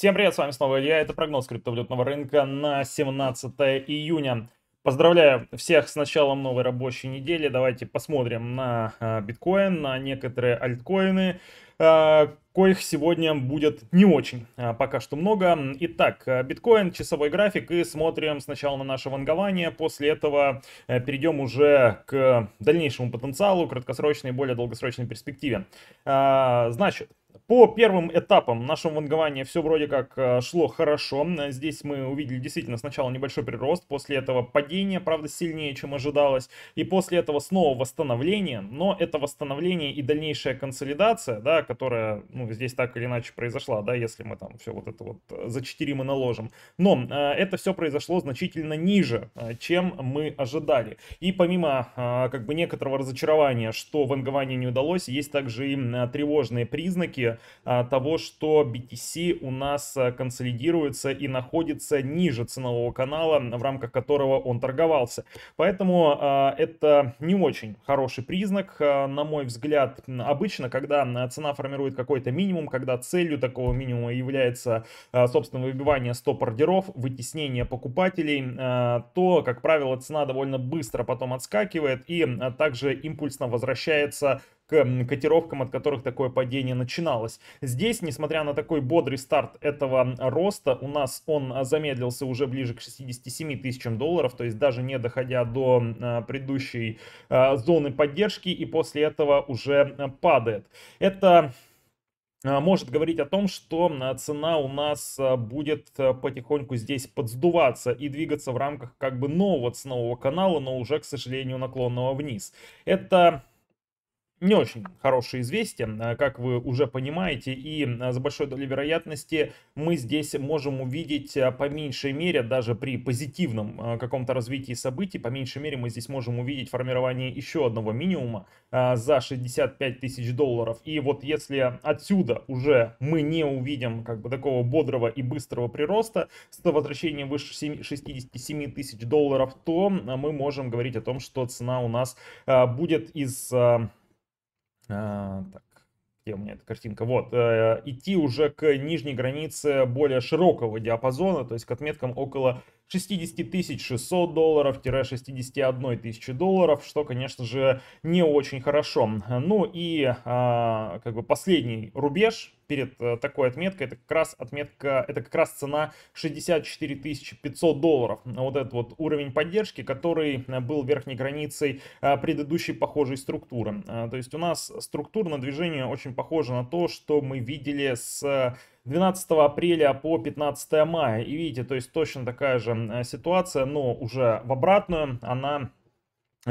Всем привет, с вами снова Илья, это прогноз криптовалютного рынка на 17 июня. Поздравляю всех с началом новой рабочей недели. Давайте посмотрим на а, биткоин, на некоторые альткоины, а, коих сегодня будет не очень а, пока что много. Итак, биткоин, часовой график и смотрим сначала на наше вангование. После этого перейдем уже к дальнейшему потенциалу, краткосрочной и более долгосрочной перспективе. Значит, по первым этапам нашего вангования все вроде как э, шло хорошо. Здесь мы увидели действительно сначала небольшой прирост, после этого падение, правда, сильнее, чем ожидалось, и после этого снова восстановление, но это восстановление и дальнейшая консолидация, да, которая ну, здесь так или иначе произошла, да, если мы там все вот это вот э, за 4 мы наложим. Но э, это все произошло значительно ниже, э, чем мы ожидали. И помимо э, как бы некоторого разочарования, что вангование не удалось, есть также и тревожные признаки, Э, того, что BTC у нас э, консолидируется и находится ниже ценового канала, в рамках которого он торговался. Поэтому э, это не очень хороший признак, на мой взгляд. Обычно, когда цена формирует какой-то минимум, когда целью такого минимума является, собственно, выбивание стоп-ордеров, вытеснение покупателей, то, как правило, цена довольно быстро потом отскакивает и также импульсно возвращается к котировкам, от которых такое падение начиналось. Здесь, несмотря на такой бодрый старт этого роста, у нас он а, замедлился уже ближе к 67 тысячам долларов, то есть даже не доходя до а, предыдущей а, зоны поддержки, и после этого уже падает. Это может говорить о том, что цена у нас будет потихоньку здесь подсдуваться и двигаться в рамках как бы нового ценового канала, но уже, к сожалению, наклонного вниз. Это не очень хорошие известия, э, как вы уже понимаете, и э, с большой долей вероятности мы здесь можем увидеть э, по меньшей мере, даже при позитивном каком-то развитии событий, по меньшей мере мы здесь можем увидеть формирование еще одного минимума за 65 тысяч долларов. И вот если отсюда уже мы не увидим как бы такого бодрого и быстрого прироста с возвращением выше 67 тысяч долларов, то мы можем говорить о том, что цена у нас будет из а, так, где у меня эта картинка? Вот, э, идти уже к нижней границе более широкого диапазона, то есть к отметкам около 60 600 долларов-61 тысячи долларов, что, конечно же, не очень хорошо. Ну и э, как бы последний рубеж, перед э, такой отметкой. Это как раз отметка, это как раз цена 64 500 долларов. Вот этот вот уровень поддержки, который э, был верхней границей э, предыдущей похожей структуры. То есть у нас структурное движение очень похоже на то, что мы видели с 12 апреля по 15 мая. И видите, то есть точно такая же ситуация, но уже в обратную она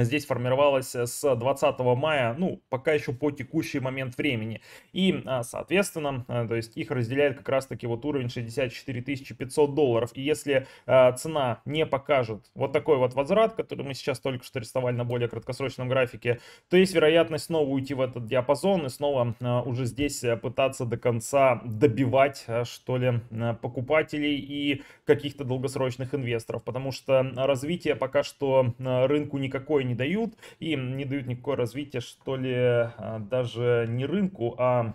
здесь формировалась э, с 20 мая, ну, пока еще по текущий момент времени. И, а, соответственно, э, то есть их разделяет как раз-таки вот уровень 64 500 долларов. И если а, цена не покажет вот такой вот возврат, который мы сейчас только что рисовали на более краткосрочном графике, то есть вероятность снова уйти в этот диапазон и снова а, уже здесь э, пытаться до конца добивать, что ли, покупателей и каких-то долгосрочных инвесторов. Потому что развитие пока что рынку никакой не дают, и не дают никакое развитие, что ли, а, даже не рынку, а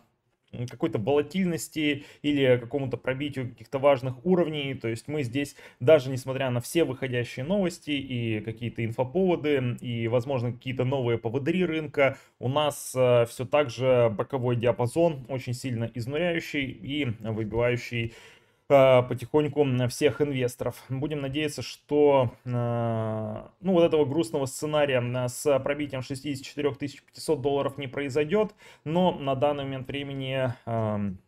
какой-то волатильности или какому-то пробитию каких-то важных уровней. То есть мы здесь, даже несмотря на все выходящие новости и какие-то инфоповоды, и, возможно, какие-то новые поводыри рынка, у нас а, все так же боковой диапазон, очень сильно изнуряющий и выбивающий Э, потихоньку всех инвесторов. Будем надеяться, что э, ну, вот этого грустного сценария с пробитием 64 500 долларов не произойдет, но на данный момент времени эм,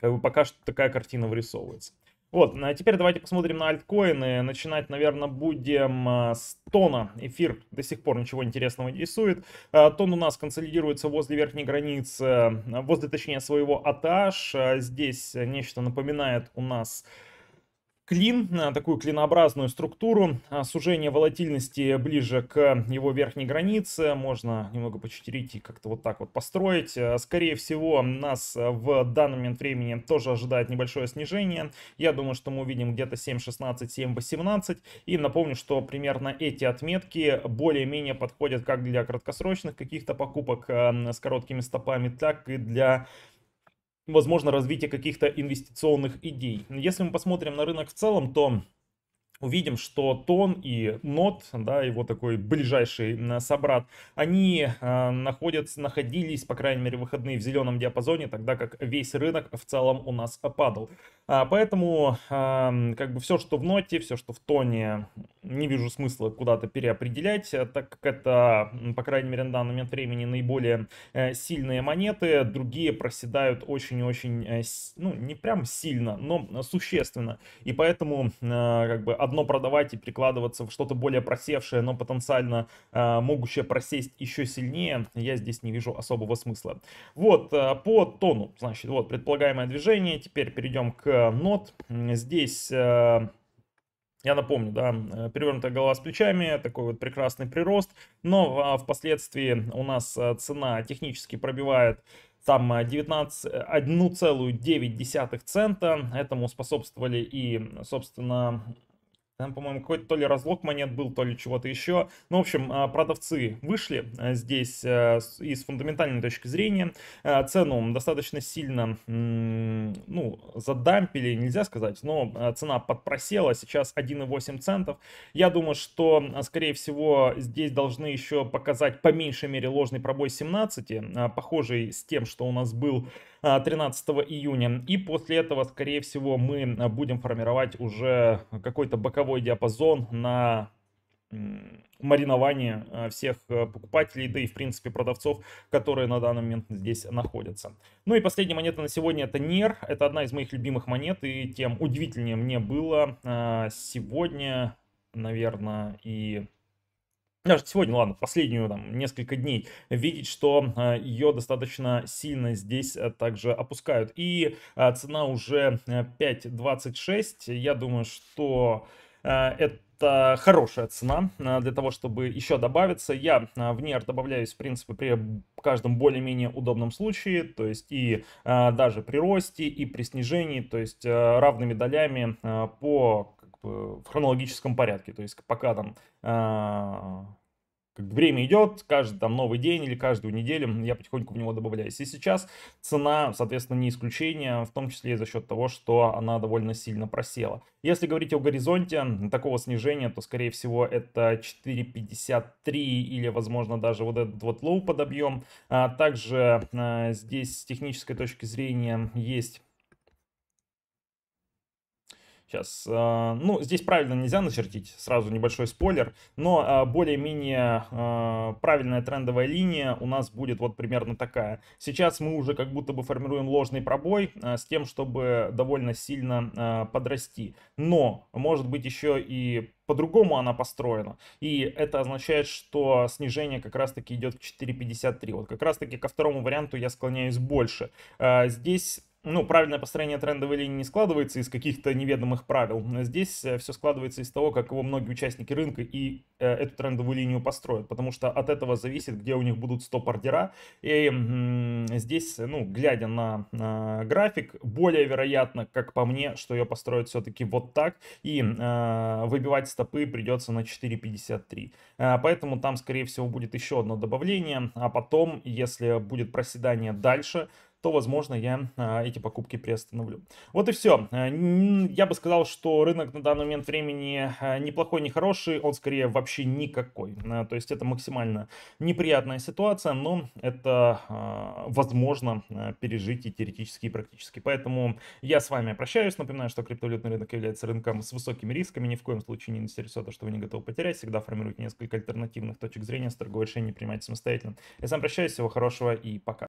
как бы пока что такая картина вырисовывается. Вот, а теперь давайте посмотрим на альткоины. Начинать, наверное, будем а, с тона. Эфир до сих пор ничего интересного не рисует. А, тон у нас консолидируется возле верхней границы, а, возле, точнее, своего атаж. Здесь нечто напоминает у нас клин, э, такую клинообразную структуру. А, сужение волатильности ближе к его верхней границе. Можно немного почетерить и как-то вот так вот построить. Э, скорее всего, нас э, в данный момент времени тоже ожидает небольшое снижение. Я думаю, что мы увидим где-то 7.16, 7.18. И напомню, что примерно эти отметки более-менее подходят как для краткосрочных каких-то покупок с короткими стопами, так и для возможно развитие каких-то инвестиционных идей. Если мы посмотрим на рынок в целом, то увидим, что Тон и Нот, да, его такой ближайший э, собрат, они э, находятся, находились, по крайней мере, выходные в зеленом диапазоне, тогда как весь рынок в целом у нас падал. А поэтому, э, как бы, все, что в Ноте, все, что в Тоне, не вижу смысла куда-то переопределять, э, так как это, по крайней мере, на данный момент времени наиболее э, сильные монеты. Другие проседают очень-очень, э, ну, не прям сильно, но существенно. И поэтому, как бы, одно продавать и прикладываться в что-то более просевшее, но потенциально могущее просесть еще сильнее, я здесь не вижу особого смысла. Вот, по тону, значит, вот, предполагаемое движение. Теперь перейдем к нот. Здесь я напомню, да, перевернутая голова с плечами, такой вот прекрасный прирост, но а, впоследствии у нас а, цена технически пробивает там 1,9 а, цента. Этому способствовали и, собственно, там, по-моему, какой-то то ли разлог монет был, то ли чего-то еще. Ну, в общем, а, продавцы вышли а, здесь а, и с фундаментальной точки зрения. Цену достаточно сильно, ну, задампили, нельзя сказать, но цена подпросела, сейчас 1,8 центов. Я думаю, что, скорее всего, здесь должны еще показать по меньшей мере ложный пробой 17, похожий с тем, что у нас был 13 а, июня. И после этого, скорее всего, мы будем формировать уже какой-то боковой диапазон на маринование а, всех а, покупателей, да и в принципе продавцов, которые на данный момент здесь находятся. Ну и последняя монета на сегодня это НЕР, это одна из моих любимых монет и тем удивительнее мне было сегодня, наверное, и даже сегодня, ладно, последнюю там несколько дней, видеть, что а, ее достаточно сильно здесь э, также опускают. И а, цена уже 5.26. Э, Я думаю, что это а, это хорошая цена для того, чтобы еще добавиться. Я в нер добавляюсь, в принципе, при каждом более-менее удобном случае, то есть и даже при росте, и при снижении, то есть э, равными долями по как бы, в хронологическом порядке, то есть пока там как время идет, каждый там новый день или каждую неделю я потихоньку в него добавляюсь. И сейчас цена, соответственно, не исключение, в том числе и за счет того, что она довольно сильно просела. Если говорить о горизонте такого снижения, то, скорее всего, это 4.53 или, возможно, даже вот этот вот лоу подобьем. А также а, здесь с технической точки зрения есть Сейчас, э, ну, здесь правильно нельзя начертить, сразу небольшой спойлер, но э, более-менее э, правильная трендовая линия у нас будет вот примерно такая. Сейчас мы уже как будто бы формируем ложный пробой с тем, чтобы довольно сильно подрасти. Но, может быть, еще и по-другому она построена. И это означает, что снижение как раз-таки идет к 4.53. Вот как раз-таки ко второму варианту я склоняюсь больше. Здесь ну, правильное построение трендовой линии не складывается из каких-то неведомых правил. Здесь э, все складывается из того, как его многие участники рынка и э, эту трендовую линию построят, потому что от этого зависит, где у них будут стоп-ордера. И здесь, э, ну, глядя на, на график, более вероятно, как по мне, что ее построят все-таки вот так, и э, выбивать стопы придется на 4.53. Э, поэтому там, скорее всего, будет еще одно добавление, а потом, если будет проседание дальше, то, возможно, я а, эти покупки приостановлю. Вот и все. Э, я бы сказал, что рынок на данный момент времени а, неплохой, не хороший, он скорее вообще никакой. Э, то есть это максимально неприятная ситуация, но это а, возможно э, пережить и теоретически, и практически. Поэтому я с вами прощаюсь. Напоминаю, что криптовалютный рынок является рынком с высокими рисками. Ни в коем случае не инвестируйте то, что вы не готовы потерять. Всегда формируйте несколько альтернативных точек зрения с торговой решения принимать самостоятельно. Я с вами прощаюсь. Всего хорошего и пока.